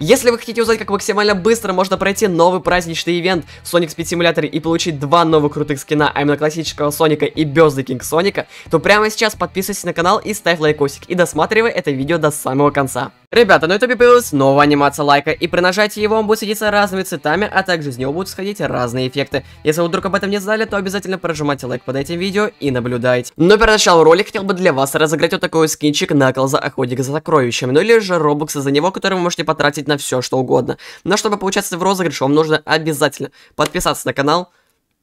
Если вы хотите узнать, как максимально быстро можно пройти новый праздничный ивент в Sonic Speed Simulator и получить два новых крутых скина, а именно классического Соника и Бёзды Кинг Соника, то прямо сейчас подписывайся на канал и ставь лайкосик, и досматривай это видео до самого конца. Ребята, на ну ютубе появилась новая анимация лайка, и при нажатии его он будет светиться разными цветами, а также из него будут сходить разные эффекты. Если вы вдруг об этом не знали, то обязательно прожимайте лайк под этим видео и наблюдайте. Но ну перед началом ролика хотел бы для вас разыграть вот такой скинчик на Наклза Охотник за сокровищем, ну или же робокса за него, который вы можете потратить на все, что угодно. Но чтобы получаться в розыгрыше, вам нужно обязательно подписаться на канал,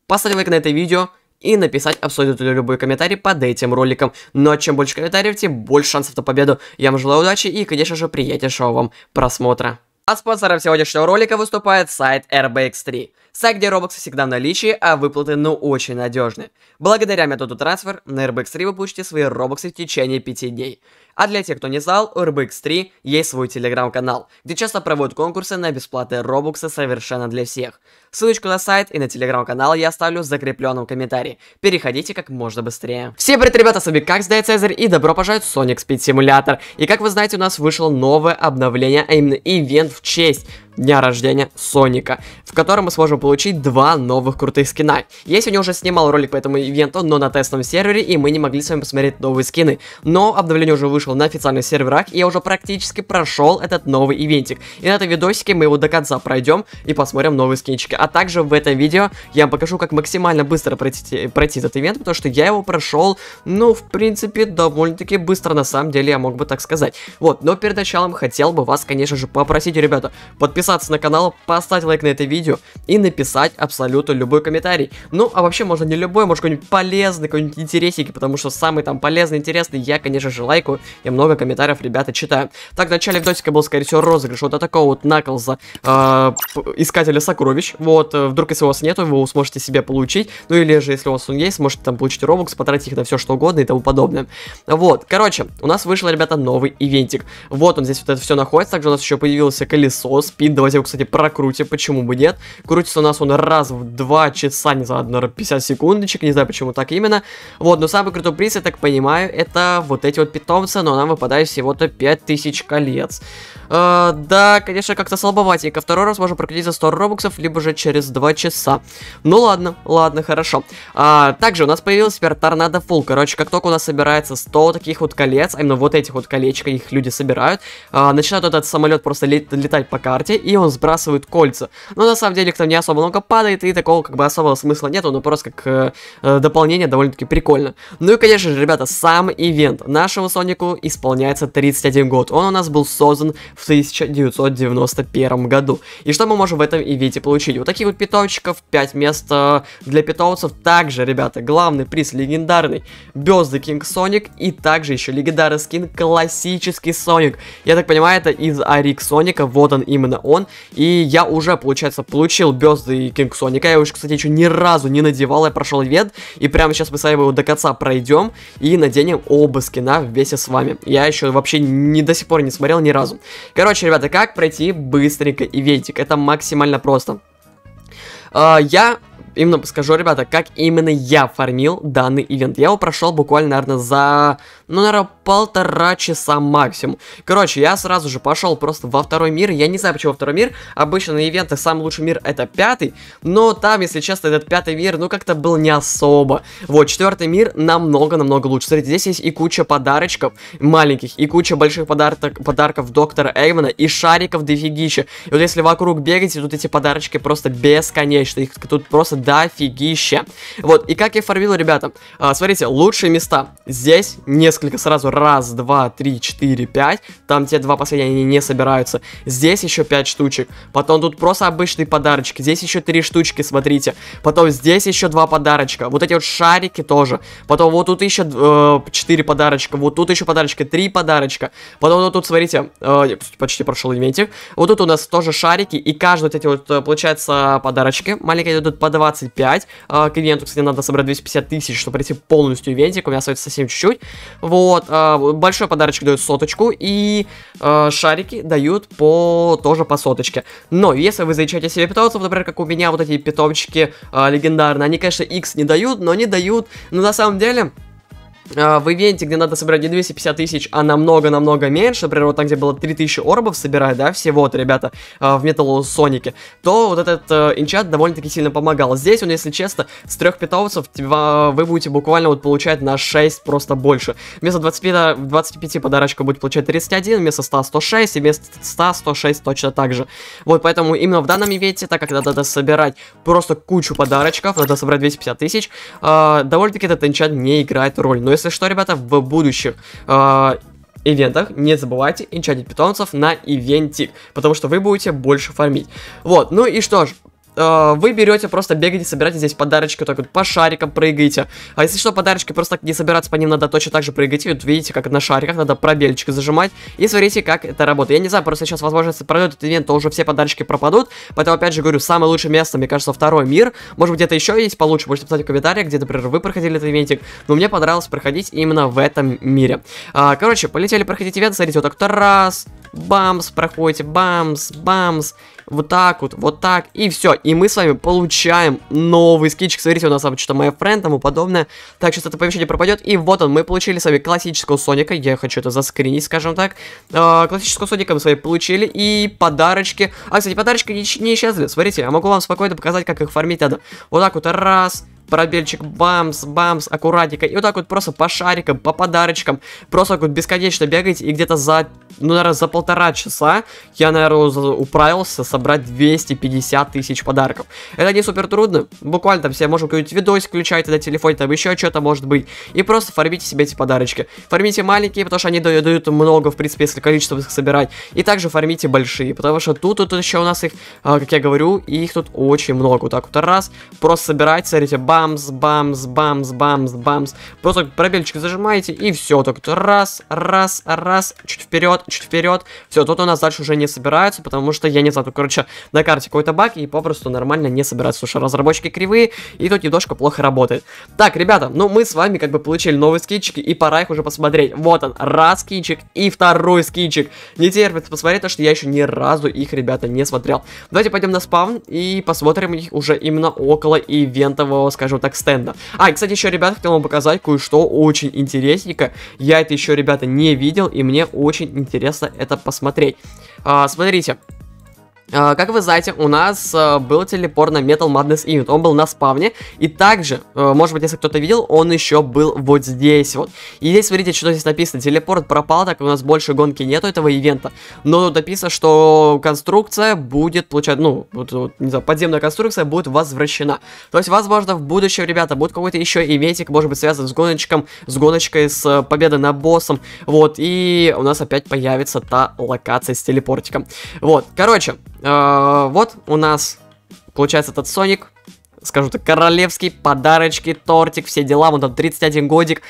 поставить лайк на это видео и написать абсолютно любой комментарий под этим роликом. Но ну, а чем больше комментариев, тем больше шансов на победу. Я вам желаю удачи и, конечно же, приятнейшего вам просмотра. А спонсором сегодняшнего ролика выступает сайт RBX3. Сайт, где Robux всегда в наличии, а выплаты ну очень надежны. Благодаря методу трансфер на RBX3 вы получите свои Robux в течение 5 дней. А для тех, кто не знал, у RBX3 есть свой телеграм-канал, где часто проводят конкурсы на бесплатные робоксы совершенно для всех. Ссылочку на сайт и на телеграм-канал я оставлю в закрепленном комментарии. Переходите как можно быстрее. Всем привет, ребята, с вами как Сдай Цезарь и добро пожаловать в Sonic Speed Simulator. И как вы знаете, у нас вышло новое обновление, а именно ивент в честь дня рождения Соника, в котором мы сможем получить два новых крутых скина. Я сегодня уже снимал ролик по этому ивенту, но на тестовом сервере, и мы не могли с вами посмотреть новые скины. Но обновление уже вышло на официальных серверах, и я уже практически прошел этот новый ивентик. И на этом видосике мы его до конца пройдем и посмотрим новые скинчики. А также в этом видео я вам покажу, как максимально быстро пройти, пройти этот ивент, потому что я его прошел, ну, в принципе, довольно-таки быстро, на самом деле, я мог бы так сказать. Вот, но перед началом хотел бы вас, конечно же, попросить, ребята, подписаться подписаться на канал, поставить лайк на это видео и написать абсолютно любой комментарий. Ну, а вообще можно не любой, может какой-нибудь полезный, какой-нибудь интересики, потому что самый там полезный, интересный я, конечно же, лайку и много комментариев, ребята, читаю. Так, в начале видосика был, скорее всего, розыгрыш вот от такого вот Наклза, э, Искателя Сокровищ. Вот, э, вдруг если у вас нету, вы сможете себе получить, ну или же, если у вас он есть, сможете там получить робокс, потратить их на все что угодно и тому подобное. Вот, короче, у нас вышел, ребята, новый ивентик. Вот он здесь вот это все находится, также у нас еще появилось колесо, спин Давайте его, кстати, прокрутим, почему бы нет. Крутится у нас он раз в 2 часа, не знаю, наверное, 50 секундочек, не знаю, почему так именно. Вот, но самый крутой приз, я так понимаю, это вот эти вот питомцы, но нам выпадает всего-то 5000 колец. Э, да, конечно, как-то слабоватенько. Второй раз можно прокрутить за 100 робоксов, либо же через 2 часа. Ну ладно, ладно, хорошо. А, также у нас появился теперь торнадо фул. Короче, как только у нас собирается 100 таких вот колец, а именно вот этих вот колечек, их люди собирают, а, начинают этот самолет просто лет летать по карте, и он сбрасывает кольца. Но на самом деле их там не особо много падает, и такого как бы особого смысла нету, но просто как э, э дополнение довольно-таки прикольно. Ну и, конечно же, ребята, сам ивент. Нашему Сонику исполняется 31 год. Он у нас был создан в 1991 году. И что мы можем в этом ивенте получить? Вот таких вот питомчиков, 5 мест э, для питомцев. Также, ребята, главный приз легендарный Безды Кинг Соник и также еще легендарный скин классический Соник. Я так понимаю, это из Арик Соника, вот он именно он он. И я уже, получается, получил бёзды и Кинг Соника. Я уже, кстати, еще ни разу не надевал, я прошел вед. И прямо сейчас мы с вами его до конца пройдем и наденем оба скина вместе с вами. Я еще вообще не до сих пор не смотрел ни разу. Короче, ребята, как пройти быстренько и ивентик? Это максимально просто. Uh, я именно скажу, ребята, как именно я фармил данный ивент. Я его прошел буквально, наверное, за, ну, наверное, полтора часа максимум. Короче, я сразу же пошел просто во второй мир. Я не знаю, почему во второй мир. Обычно на ивентах самый лучший мир это пятый. Но там, если честно, этот пятый мир, ну, как-то был не особо. Вот, четвертый мир намного-намного лучше. Смотрите, здесь есть и куча подарочков маленьких, и куча больших подарок, подарков доктора Эймона и шариков дофигища. И вот если вокруг бегаете, тут эти подарочки просто бесконечно. Их тут просто дофигища. Вот, и как я фармил, ребята, а, смотрите, лучшие места. Здесь несколько сразу, раз, два, три, четыре, пять. Там те два последние, они не собираются. Здесь еще пять штучек. Потом тут просто обычный подарочек. Здесь еще три штучки, смотрите. Потом здесь еще два подарочка. Вот эти вот шарики тоже. Потом вот тут еще э, подарочка. Вот тут еще подарочки, три подарочка. Потом вот тут, смотрите, э, почти прошел инвентик. Вот тут у нас тоже шарики. И каждый вот эти вот, э, получается, подарочки. Маленькие идут по 20 25. К ивенту, кстати, надо собрать 250 тысяч, чтобы пройти полностью ивентик. У меня остается совсем чуть-чуть. Вот. А, большой подарочек дает соточку. И а, шарики дают по тоже по соточке. Но если вы замечаете себе питомцев, например, как у меня вот эти питомчики а, легендарные, они, конечно, X не дают, но не дают, но ну, на самом деле... А, в ивенте, где надо собирать не 250 тысяч, а намного-намного меньше, например, вот там, где было 3000 орбов собирать, да, всего вот, ребята, а, в Metal Сонике, то вот этот э, инчат довольно-таки сильно помогал. Здесь он, если честно, с трех питомцев типа, вы будете буквально вот получать на 6 просто больше. Вместо 25, 25 подарочка будет получать 31, вместо 100 106, и вместо 100 106 точно так же. Вот, поэтому именно в данном ивенте, так как надо собирать просто кучу подарочков, надо собрать 250 тысяч, а, довольно-таки этот инчат не играет роль. Но если что, ребята, в будущих э, ивентах не забывайте инчадить питомцев на ивентик, потому что вы будете больше фармить. Вот, ну и что ж, э, вы берете, просто бегаете, собираете здесь подарочки, только по шарикам прыгаете. А если что, подарочки просто так не собираться, по ним надо точно так же прыгать. вот видите, как на шариках надо пробельчик зажимать. И смотрите, как это работает. Я не знаю, просто сейчас, возможно, если пройдет этот ивент, то уже все подарочки пропадут. Поэтому, опять же, говорю, самое лучшее место, мне кажется, второй мир. Может быть, где-то еще есть получше. Можете писать в комментариях, где, например, вы проходили этот ивентик. Но мне понравилось проходить именно в этом мире. А, короче, полетели проходить ивент. Смотрите, вот так раз, бамс, проходите, бамс, бамс, вот так вот, вот так, и все. И мы с вами получаем новый скинчик. Смотрите, у нас там что-то моя френд, тому подобное. Так, сейчас это помещение пропадет, и вот он, мы получили с вами классического Соника, я хочу это заскринить, скажем так. Э, классического Соника мы с вами получили, и подарочки. А, кстати, подарочки не, не исчезли, смотрите, я могу вам спокойно показать, как их фармить надо. Вот так вот, раз, пробельчик, бамс, бамс, аккуратненько. И вот так вот просто по шарикам, по подарочкам, просто так вот бесконечно бегать. И где-то за, ну, наверное, за полтора часа я, наверное, управился собрать 250 тысяч подарков. Это не супер трудно. Буквально там все можем какой-нибудь видос включать на телефоне, там еще что-то может быть. И просто фармите себе эти подарочки. Фармите маленькие, потому что они дают, дают много, в принципе, если количество их собирать. И также фармите большие, потому что тут, тут еще у нас их, а, как я говорю, их тут очень много. Вот так вот раз, просто собирайте, смотрите, бамс бамс, бамс, бамс, бамс, бамс. Просто пробельчик зажимаете и все. Так вот раз, раз, раз, чуть вперед, чуть вперед. Все, тут у нас дальше уже не собираются, потому что я не знаю, тут, короче, на карте какой-то баг и попросту нормально не собираются. Слушай, разработчики кривые, и тут немножко плохо работает. Так, ребята, ну мы с вами как бы получили новые скинчики, и пора их уже посмотреть. Вот он, раз скинчик и второй скинчик. Не терпится посмотреть, то что я еще ни разу их, ребята, не смотрел. Давайте пойдем на спавн и посмотрим их уже именно около ивентового, скажем, скажем так, стенда. А, и, кстати, еще, ребята, хотел вам показать кое-что очень интересненько. Я это еще, ребята, не видел, и мне очень интересно это посмотреть. А, Смотрите. А, как вы знаете, у нас а, был телепорт на Metal Madness Event, он был на спавне, и также, а, может быть, если кто-то видел, он еще был вот здесь вот. И здесь, смотрите, что здесь написано, телепорт пропал, так как у нас больше гонки нету этого ивента, но тут написано, что конструкция будет получать, ну, вот, вот, не знаю, подземная конструкция будет возвращена. То есть, возможно, в будущем, ребята, будет какой-то еще ивентик, может быть, связан с гоночком, с гоночкой, с победой над боссом, вот, и у нас опять появится та локация с телепортиком. Вот, короче, а, вот у нас, получается, этот Соник, скажу так, королевский, подарочки, тортик, все дела, вон там 31 годик.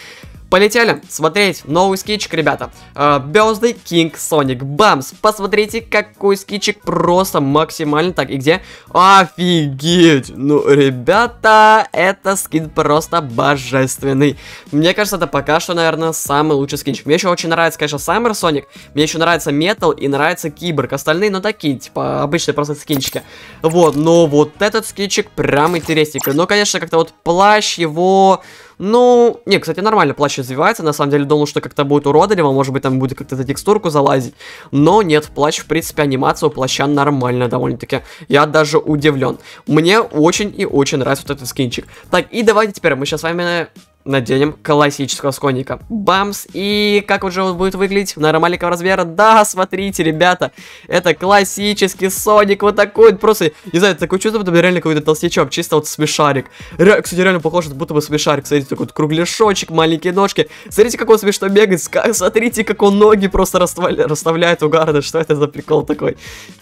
Полетели смотреть новый скетчик, ребята. Uh, э, Birthday King Sonic Bumps. Посмотрите, какой скетчик просто максимально так. И где? Офигеть! Ну, ребята, это скин просто божественный. Мне кажется, это пока что, наверное, самый лучший скинчик. Мне еще очень нравится, конечно, Summer Sonic. Мне еще нравится Metal и нравится Киборг. Остальные, ну, такие, типа, обычные просто скинчики. Вот, но вот этот скинчик прям интересненький. Но, ну, конечно, как-то вот плащ его... Ну, не, кстати, нормально плащ развивается. На самом деле думал, что как-то будет уродливо, может быть, там будет как-то за текстурку залазить. Но нет, плащ, в принципе, анимация у плаща нормальная довольно-таки. Я даже удивлен. Мне очень и очень нравится вот этот скинчик. Так, и давайте теперь мы сейчас с вами наденем классического сконника. Бамс! И как уже он будет выглядеть? Нормального размера? Да, смотрите, ребята, это классический Соник, вот такой вот просто, не знаю, такой чувство, будто реально какой-то толстячок, чисто вот смешарик. Ре кстати, реально похож, будто бы смешарик, смотрите, такой вот кругляшочек, маленькие ножки. Смотрите, как он смешно бегает, смотрите, как он ноги просто расставляет угарно, что это за прикол такой.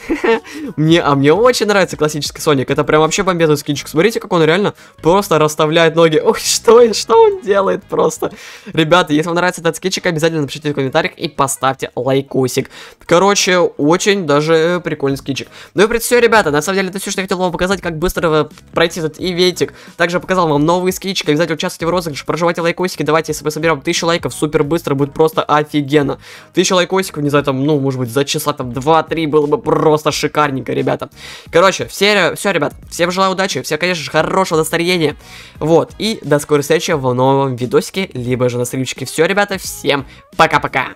Мне, а мне очень нравится классический Соник, это прям вообще бомбезный скинчик, смотрите, как он реально просто расставляет ноги. Ой, что, это что он он делает просто. Ребята, если вам нравится этот скетчик, обязательно напишите в комментариях и поставьте лайкосик. Короче, очень даже прикольный скетчик. Ну и пред все, ребята, на самом деле это все, что я хотел вам показать, как быстро пройти этот ивентик. Также показал вам новый скетчик, обязательно участвуйте в розыгрыше, проживайте лайкосики, давайте, если мы соберем 1000 лайков, супер быстро, будет просто офигенно. 1000 лайкосиков, не знаю, там, ну, может быть, за часа там 2-3 было бы просто шикарненько, ребята. Короче, все, все, ребят, всем желаю удачи, всем, конечно же, хорошего настроения. Вот, и до скорой встречи в новом новом видосике, либо же на стримчике. Все, ребята, всем пока-пока!